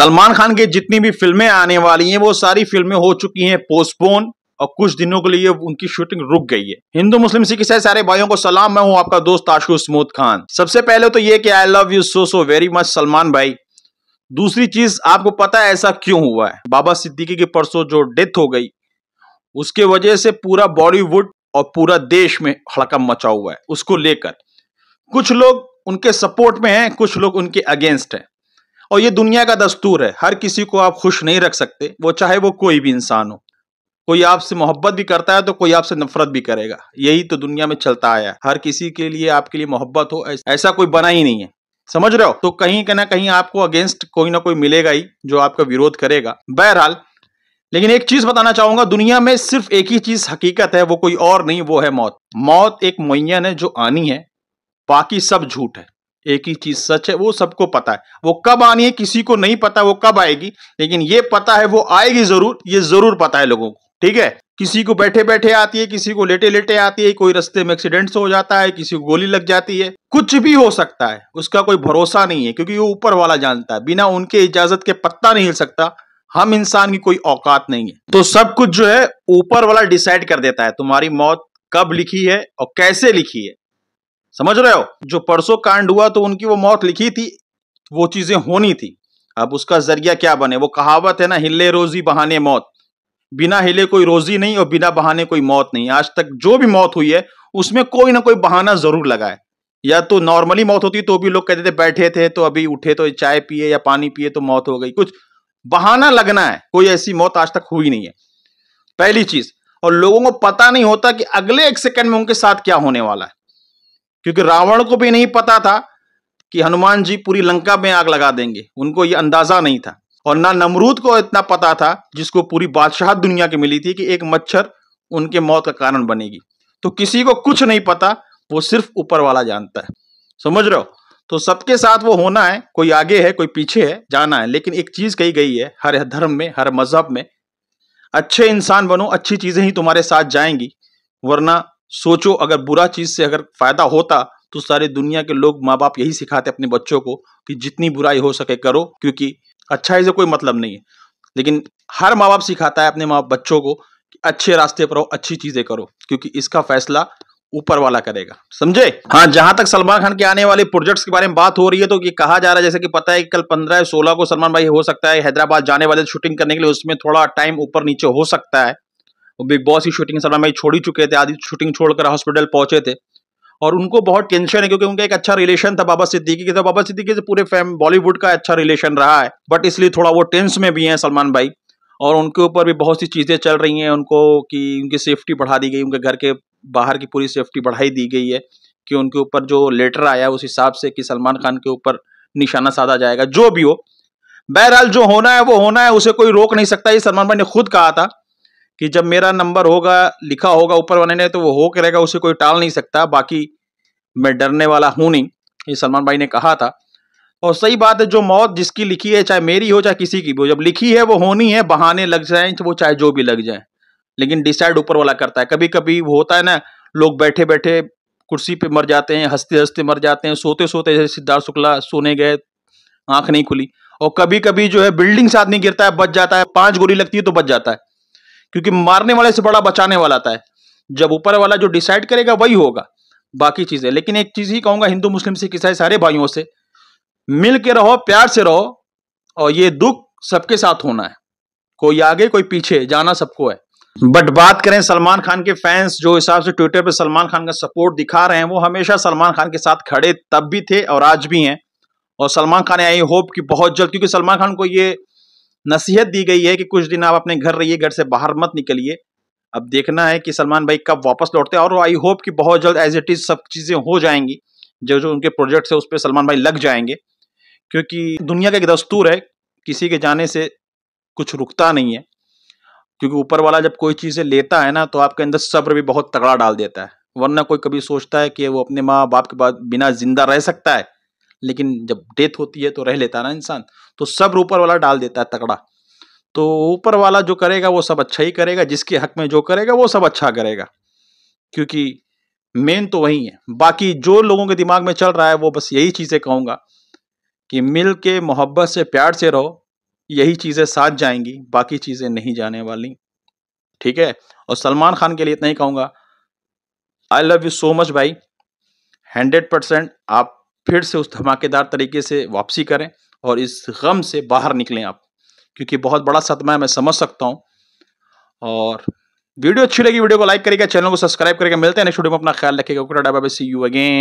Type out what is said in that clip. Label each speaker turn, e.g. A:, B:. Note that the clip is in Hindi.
A: सलमान खान की जितनी भी फिल्में आने वाली हैं वो सारी फिल्में हो चुकी हैं पोस्टपोन और कुछ दिनों के लिए उनकी शूटिंग रुक गई है हिंदू मुस्लिम सिख ईसाई सारे भाइयों को सलाम मैं हूं आपका दोस्त आशु स्मूद खान सबसे पहले तो ये कि I love you so so very much Salman भाई दूसरी चीज आपको पता है ऐसा क्यों हुआ है बाबा सिद्दीकी की परसों जो डेथ हो गई उसके वजह से पूरा बॉलीवुड और पूरा देश में हड़कम मचा हुआ है उसको लेकर कुछ लोग उनके सपोर्ट में हैं कुछ लोग उनके अगेंस्ट हैं और ये दुनिया का दस्तूर है हर किसी को आप खुश नहीं रख सकते वो चाहे वो कोई भी इंसान हो कोई आपसे मोहब्बत भी करता है तो कोई आपसे नफरत भी करेगा यही तो दुनिया में चलता आया हर किसी के लिए आपके लिए मोहब्बत हो ऐसा कोई बना ही नहीं है समझ रहे हो तो कहीं ना कहीं आपको अगेंस्ट कोई ना कोई मिलेगा ही जो आपका विरोध करेगा बहरहाल लेकिन एक चीज बताना चाहूंगा दुनिया में सिर्फ एक ही चीज हकीकत है वो कोई और नहीं वो है मौत मौत एक मुन है जो आनी है बाकी सब झूठ है एक ही चीज सच है वो सबको पता है वो कब आनी है किसी को नहीं पता वो कब आएगी लेकिन ये पता है वो आएगी जरूर ये जरूर पता है लोगों को ठीक है किसी को बैठे बैठे आती है किसी को लेटे लेटे आती है कोई रस्ते में एक्सीडेंट हो जाता है किसी को गोली लग जाती है कुछ भी हो सकता है उसका कोई भरोसा नहीं है क्योंकि वो ऊपर वाला जानता है बिना उनके इजाजत के पत्ता नहीं हिल सकता हम इंसान की कोई औकात नहीं है तो सब कुछ जो है ऊपर वाला डिसाइड कर देता है तुम्हारी मौत कब लिखी है और कैसे लिखी है समझ रहे हो जो परसों कांड हुआ तो उनकी वो मौत लिखी थी वो चीजें होनी थी अब उसका जरिया क्या बने वो कहावत है ना हिले रोजी बहाने मौत बिना हिले कोई रोजी नहीं और बिना बहाने कोई मौत नहीं आज तक जो भी मौत हुई है उसमें कोई ना कोई बहाना जरूर लगाए या तो नॉर्मली मौत होती तो भी लोग कहते थे बैठे थे तो अभी उठे तो चाय पिए या पानी पिए तो मौत हो गई कुछ बहाना लगना है कोई ऐसी मौत आज तक हुई नहीं है पहली चीज और लोगों को पता नहीं होता कि अगले एक सेकंड में उनके साथ क्या होने वाला है क्योंकि रावण को भी नहीं पता था कि हनुमान जी पूरी लंका में आग लगा देंगे उनको ये अंदाजा नहीं था और ना नमरूद को इतना पता था जिसको पूरी बादशाह दुनिया की मिली थी कि एक मच्छर उनके मौत का कारण बनेगी तो किसी को कुछ नहीं पता वो सिर्फ ऊपर वाला जानता है समझ रहे हो तो सबके साथ वो होना है कोई आगे है कोई पीछे है जाना है लेकिन एक चीज कही गई है हर धर्म में हर मजहब में अच्छे इंसान बनो अच्छी चीजें ही तुम्हारे साथ जाएंगी वरना सोचो अगर बुरा चीज़ से अगर फ़ायदा होता तो सारी दुनिया के लोग माँ बाप यही सिखाते अपने बच्चों को कि जितनी बुराई हो सके करो क्योंकि अच्छाई से कोई मतलब नहीं है लेकिन हर माँ बाप सिखाता है अपने माँ बच्चों को कि अच्छे रास्ते पर हो अच्छी चीज़ें करो क्योंकि इसका फैसला ऊपर वाला करेगा समझे हाँ जहां तक सलमान खान के आने वाले प्रोजेक्ट्स के बारे में बात हो रही है तो ये कहा जा रहा है जैसे कि पता है कि कल पंद्रह सोलह को सलमान भाई हो सकता है हैदराबाद जाने वाले शूटिंग करने के लिए उसमें थोड़ा टाइम ऊपर नीचे हो सकता है वो बिग बॉस की शूटिंग सलमान भाई छोड़ ही चुके थे आधी शूटिंग छोड़कर हॉस्पिटल पहुंचे थे और उनको बहुत टेंशन है क्योंकि उनका एक अच्छा रिलेशन था बाबा सिद्दीकी के साथ बाबा सिद्दीकी से पूरे फैम बॉलीवुड का अच्छा रिलेशन रहा है बट इसलिए थोड़ा वो टेंस में भी हैं सलमान भाई और उनके ऊपर भी बहुत सी चीज़ें चल रही हैं उनको कि उनकी सेफ्टी बढ़ा दी गई उनके घर के बाहर की पूरी सेफ्टी बढ़ाई दी गई है कि उनके ऊपर जो लेटर आया उस हिसाब से कि सलमान खान के ऊपर निशाना साधा जाएगा जो भी हो बहरहाल जो होना है वो होना है उसे कोई रोक नहीं सकता ये सलमान भाई ने खुद कहा था कि जब मेरा नंबर होगा लिखा होगा ऊपर वाले ने तो वो हो के रहेगा उसे कोई टाल नहीं सकता बाकी मैं डरने वाला हूं नहीं ये सलमान भाई ने कहा था और सही बात है जो मौत जिसकी लिखी है चाहे मेरी हो चाहे किसी की भी हो जब लिखी है वो होनी है बहाने लग जाए तो वो चाहे जो भी लग जाए लेकिन डिसाइड ऊपर वाला करता है कभी कभी वो होता है ना लोग बैठे बैठे कुर्सी पे मर जाते हैं हंसते हंसते मर जाते हैं सोते सोते जैसे सिद्धार्थ शुक्ला सोने गए आंख नहीं खुली और कभी कभी जो है बिल्डिंग से आदमी गिरता है बच जाता है पांच गोली लगती है तो बच जाता है क्योंकि मारने वाले से बड़ा बचाने वाला आता है जब ऊपर वाला जो डिसाइड करेगा वही होगा बाकी चीजें लेकिन एक चीज ही कहूंगा हिंदू मुस्लिम सिख ईसाई सारे भाइयों से मिल के रहो प्यार से रहो और ये दुख सबके साथ होना है कोई आगे कोई पीछे जाना सबको है बट बात करें सलमान खान के फैंस जो हिसाब से ट्विटर पर सलमान खान का सपोर्ट दिखा रहे हैं वो हमेशा सलमान खान के साथ खड़े तब भी थे और आज भी हैं और सलमान खान आई होप कि बहुत जल्द क्योंकि सलमान खान को ये नसीहत दी गई है कि कुछ दिन आप अपने घर रहिए घर से बाहर मत निकलिए अब देखना है कि सलमान भाई कब वापस लौटते हैं और आई होप कि बहुत जल्द एज इट इज सब चीज़ें हो जाएंगी जो जो उनके प्रोजेक्ट है उस पर सलमान भाई लग जाएंगे क्योंकि दुनिया का एक दस्तूर है किसी के जाने से कुछ रुकता नहीं है क्योंकि ऊपर वाला जब कोई चीज़ें लेता है ना तो आपके अंदर सब्र भी बहुत तगड़ा डाल देता है वरना कोई कभी सोचता है कि वो अपने माँ बाप के बाद बिना जिंदा रह सकता है लेकिन जब डेथ होती है तो रह लेता ना इंसान तो सब ऊपर वाला डाल देता है तकड़ा तो ऊपर वाला जो करेगा वो सब अच्छा ही करेगा जिसके हक में जो करेगा वो सब अच्छा करेगा क्योंकि मेन तो वही है बाकी जो लोगों के दिमाग में चल रहा है वो बस यही चीज़ें कहूंगा कि मिल के मोहब्बत से प्यार से रहो यही चीज़ें साथ जाएंगी बाकी चीज़ें नहीं जाने वाली ठीक है और सलमान खान के लिए इतना ही कहूंगा I love you so much भाई हंड्रेड परसेंट आप फिर से उस धमाकेदार तरीके से वापसी करें और इस गम से बाहर निकलें आप क्योंकि बहुत बड़ा सदमा है मैं समझ सकता हूँ और वीडियो अच्छी लगी वीडियो को लाइक करेगा चैनल को सब्सक्राइब करेगा मिलते हैं नेक्स्ट वीडियो में अपना ख्याल रखेगा सी यू अगेन